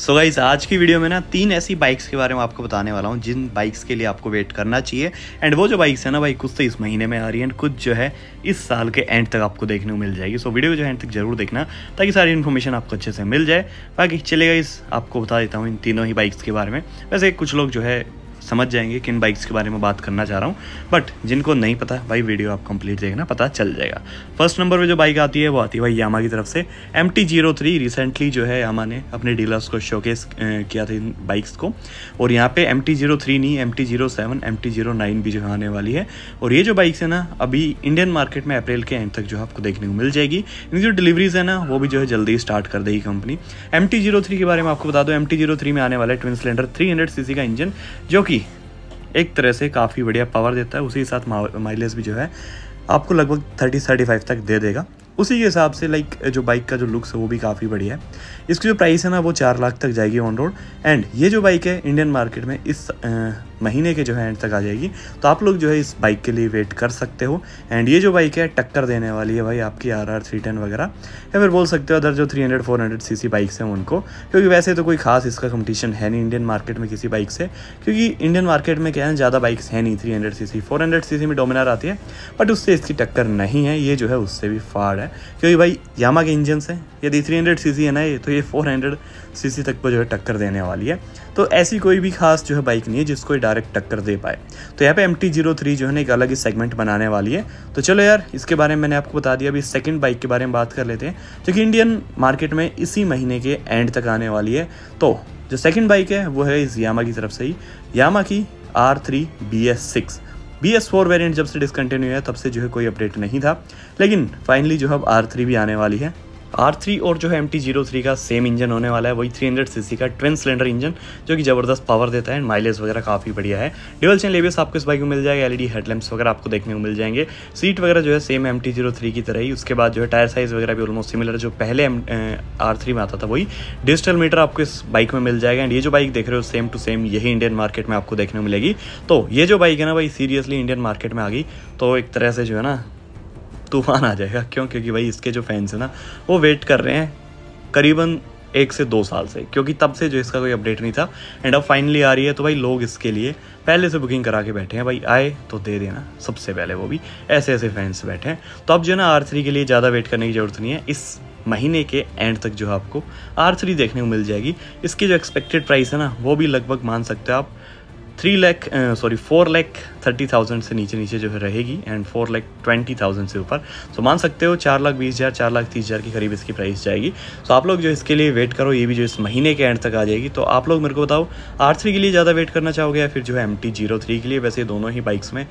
सो so guys आज की video में ना तीन ऐसी बाइक्स के बारे में आपको बताने वाला हूँ जिन बाइक्स के लिए आपको वेट करना चाहिए एंड वो जो बाइक्स है ना भाई कुछ तो इस महीने में आ रही है एंड कुछ जो है इस साल के एंड तक आपको देखने को मिल जाएगी सो so, वीडियो जो है एंड तक जरूर देखना ताकि सारी इन्फॉर्मेशन आपको अच्छे से मिल जाए बाकी चलेगा इस आपको बता देता हूँ इन तीनों ही बाइक्स के बारे में वैसे कुछ लोग जो है समझ जाएंगे किन बाइक्स के बारे में बात करना चाह रहा हूँ बट जिनको नहीं पता भाई वीडियो आप कंप्लीट देखना पता चल जाएगा फर्स्ट नंबर पर जो बाइक आती है वो आती है भाई यामा की तरफ से M T zero three recently जो है यामा ने अपने डीलर्स को शोकेस किया था इन बाइक्स को और यहाँ पे एम टी जीरो थ्री नहीं M T zero seven M T zero nine भी जो आने वाली है और ये जो बाइक्स है ना अभी इंडियन मार्केट में अप्रैल के एंड तक जो आपको देखने को मिल जाएगी इनकी जो डिलीवरीज है ना वो भी जो है जल्दी ही स्टार्ट कर देगी company M T zero three के बारे में आपको बता दो एम टी जीरो थ्री में आने वाला है twin cylinder three hundred C C का इंजन जो कि एक तरह से काफ़ी बढ़िया पावर देता है उसी के साथ माइलेज भी जो है आपको लगभग थर्टी थर्टी फाइव तक दे देगा उसी के हिसाब से लाइक जो बाइक का जो लुक्स है वो भी काफ़ी बढ़िया है इसकी जो प्राइस है ना वो चार लाख तक जाएगी ऑन रोड एंड ये जो बाइक है इंडियन मार्केट में इस महीने के जो है एंड तक आ जाएगी तो आप लोग जो है इस बाइक के लिए वेट कर सकते हो एंड ये जो बाइक है टक्कर देने वाली है भाई आपकी आर आर थ्री टेन वगैरह या फिर बोल सकते हो अदर जो three hundred four hundred C C bikes हैं उनको क्योंकि वैसे तो कोई खास इसका कंपटीशन है नहीं इंडियन मार्केट में किसी बाइक से क्योंकि इंडियन मार्केट में क्या है ज़्यादा बाइक्स हैं नहीं three hundred C C four hundred C C में डोमिनार आती है बट उससे इसकी टक्कर नहीं है ये जो है उससे भी फाड़ है क्योंकि भाई यामा के इंजन से यदि थ्री हंड्रेड सी सी है ना ये तो ये फोर हंड्रेड सी सी तक पर जो है टक्कर देने वाली है तो ऐसी कोई भी खास जो है बाइक नहीं है जिसको डायरेक्ट टक्कर दे पाए तो यहाँ पे एम टी जीरो थ्री जो है ना एक अलग ही सेगमेंट बनाने वाली है तो चलो यार इसके बारे में मैंने आपको बता दिया अभी सेकेंड बाइक के बारे में बात कर लेते हैं जो कि इंडियन मार्केट में इसी महीने के एंड तक आने वाली है तो जो सेकेंड बाइक है वो है इस यामा की तरफ से ही यामा की R three B S six B S four variant जब से डिसकंटिन्यू है तब से जो है कोई अपडेट नहीं था लेकिन फाइनली जो है अब आर थ्री भी आने वाली है आर थ्री और जो है एम टी जीरो थ्री का सेम इंजन होने वाला है वही थ्री हंड्रेड सी सी का ट्वेन सिलेंडर इंजन जो कि ज़बरदस्त पावर देता है एंड माइलेज वगैरह काफ़ी बढ़िया है डिवल चैन लेबियस आपको इस बाइक में मिल जाएगा एलईडी हेडलैम्प्स e वगैरह आपको देखने को मिल जाएंगे सीट वगैरह जो है same M T zero three की तरह ही उसके बाद जो है टायर साइज़ वगैरह भी ऑलमोस्ट सिमिलर जो पहले एम आर थ्री में आता था वही डिजिटल मीटर आपको इस बाइक में मिल जाएगा एंड ये जो बाइक देख रहे हो सेम टू सेम यही इंडियन मार्केट में आपको देखने को मिलेगी तो ये जो बाइक है ना भाई सीरियसली इंडियन मार्केट में आ गई तो एक तरह से जो है ना तूफान आ जाएगा क्यों क्योंकि भाई इसके जो फैंस हैं ना वो वेट कर रहे हैं करीबन एक से दो साल से क्योंकि तब से जो इसका कोई अपडेट नहीं था एंड अब फाइनली आ रही है तो भाई लोग इसके लिए पहले से बुकिंग करा के बैठे हैं भाई आए तो दे देना सबसे पहले वो भी ऐसे ऐसे फैंस बैठे हैं तो अब जो है ना आर थ्री के लिए ज़्यादा वेट करने की ज़रूरत नहीं है इस महीने के एंड तक जो है आपको आर थ्री देखने को मिल जाएगी इसकी जो एक्सपेक्टेड प्राइस है ना वो भी लगभग मान सकते हो आप three lakh sorry four lakh thirty thousand से नीचे नीचे जो है रहेगी and four lakh twenty thousand से ऊपर सो मान सकते हो चार लाख बीस हज़ार चार लाख तीस हज़ार के करीब इसकी प्राइस जाएगी सो so, आप लोग जो इसके लिए वेट करो ये भी जो इस महीने के एंड तक आ जाएगी तो आप लोग मेरे को बताओ आर थ्री के लिए ज़्यादा वेट करना चाहोगे या फिर जो है एम टी जीरो थ्री के लिए वैसे दोनों ही बाइक्स में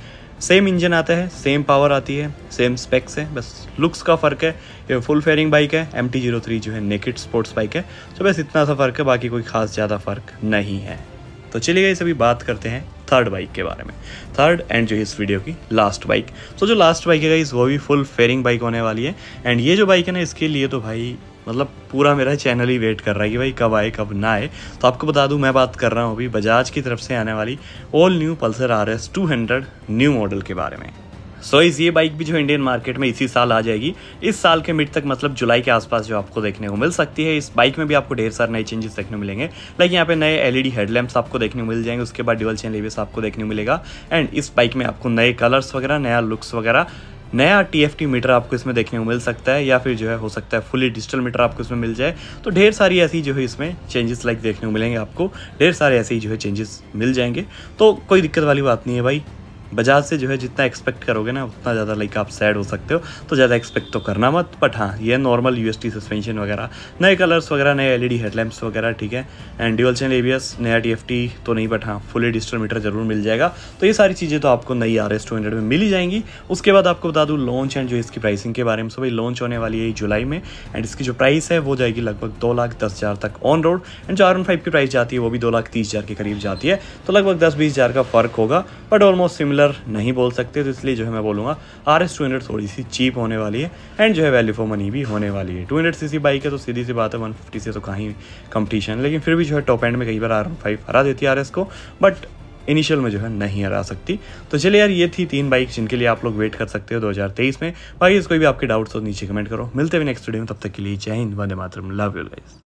सेम इंजन आता है सेम पावर आती है सेम स्पेक्स है बस लुक्स का फ़र्क है ये फुल फेयरिंग बाइक है एम टी जीरो थ्री जो है नेकेड स्पोर्ट्स बाइक है तो बस इतना सा फ़र्क है बाकी कोई खास ज़्यादा फ़र्क नहीं है तो चलिए गए अभी बात करते हैं थर्ड बाइक के बारे में थर्ड एंड जो इस वीडियो की लास्ट बाइक तो जो लास्ट बाइक है गाइस वो भी फुल फेयरिंग बाइक होने वाली है एंड ये जो बाइक है ना इसके लिए तो भाई मतलब पूरा मेरा चैनल ही वेट कर रहा है कि भाई कब आए कब ना आए तो आपको बता दूं मैं बात कर रहा हूँ अभी बजाज की तरफ से आने वाली all new Pulsar R S two hundred new model के बारे में सो इस ये बाइक भी जो इंडियन मार्केट में इसी साल आ जाएगी इस साल के मिड तक मतलब जुलाई के आसपास जो आपको देखने को मिल सकती है इस बाइक में भी आपको ढेर सारे नए चेंजेस देखने मिलेंगे लाइक यहाँ पे नए एलईडी हेडलैम्प्स आपको देखने मिल जाएंगे उसके बाद डिवल चेन लेवेस आपको देखने मिलेगा एंड इस बाइक में आपको नए कलर्स वगैरह नया लुक्स वगैरह नया टी मीटर आपको इसमें देखने को मिल सकता है या फिर जो है हो सकता है फुली डिजिटल मीटर आपको इसमें मिल जाए तो ढेर सारी ऐसी जो है इसमें चेंजेस लाइक देखने को मिलेंगे आपको ढेर सारे ऐसे ही जो है चेंजेस मिल जाएंगे तो कोई दिक्कत वाली बात नहीं है भाई बजाज से जो है जितना एक्सपेक्ट करोगे ना उतना ज़्यादा लाइक आप सैड हो सकते हो तो ज़्यादा एक्सपेक्ट तो करना मत बट हाँ ये नॉर्मल यू सस्पेंशन वगैरह नए कलर्स वगैरह नए एल ई हेडलैम्प्स वगैरह ठीक है एंड ड्यूअल चैनल ए नया टी तो नहीं बट हाँ फुली डिजिटल मीटर जरूर मिल जाएगा तो ये सारी चीज़ें तो आपको नई आर एस में मिल ही जाएंगी उसके बाद आपको बता दूँ लॉन्च एंड जो इसकी प्राइसिंग के बारे में सो भाई लॉन्च होने वाली है जुलाई में एंड इसकी जो प्राइस है वो जाएगी लगभग दो लाख दस हज़ार तक ऑन रोड एंड जो आर फाइव की प्राइस जाती है वो भी दो लाख तीस हज़ार के करीब जाती है तो लगभग दस बीस हज़ार का फर्क होगा बट ऑलमोस्ट सिमिलर सिमिलर नहीं बोल सकते तो इसलिए जो है मैं बोलूँगा आर एस टू हंड्रेड थोड़ी सी चीप होने वाली है एंड जो है वैल्यू फॉर मनी भी होने वाली है टू हंड्रेड सी बाइक है तो सीधी सी बात है वन से तो कहीं कंपटीशन लेकिन फिर भी जो है टॉप एंड में कई बार आर फाइव हरा देती है आर एस को बट इनिशियल में जो है नहीं हरा सकती तो चलिए यार ये थी तीन बाइक जिनके लिए आप लोग वेट कर सकते हो 2023 में बाकी इसको भी आपके डाउट्स हो तो नीचे कमेंट करो मिलते हुए नेक्स्ट वीडियो में तब तक के लिए जय हिंद वंदे मातरम लव यू गाइस